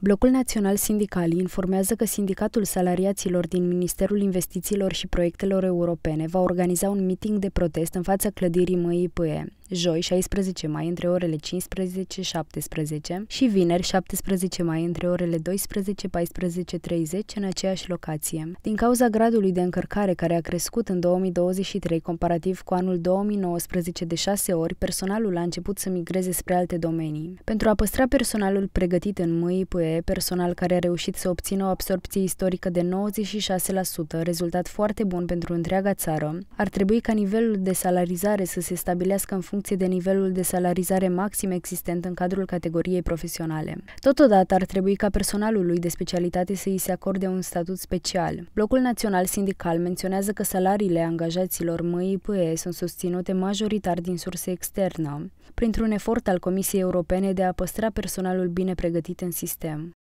Blocul Național Sindical informează că Sindicatul Salariaților din Ministerul Investițiilor și Proiectelor Europene va organiza un meeting de protest în fața clădirii MIPE joi 16 mai între orele 15-17 și vineri 17 mai între orele 12 30 în aceeași locație. Din cauza gradului de încărcare care a crescut în 2023 comparativ cu anul 2019 de 6 ori, personalul a început să migreze spre alte domenii. Pentru a păstra personalul pregătit în MIPE, personal care a reușit să obțină o absorpție istorică de 96%, rezultat foarte bun pentru întreaga țară, ar trebui ca nivelul de salarizare să se stabilească în funcție funcție de nivelul de salarizare maxim existent în cadrul categoriei profesionale. Totodată ar trebui ca personalului de specialitate să îi se acorde un statut special. Blocul Național Sindical menționează că salariile angajaților MIPE sunt susținute majoritar din surse externă, printr-un efort al Comisiei Europene de a păstra personalul bine pregătit în sistem.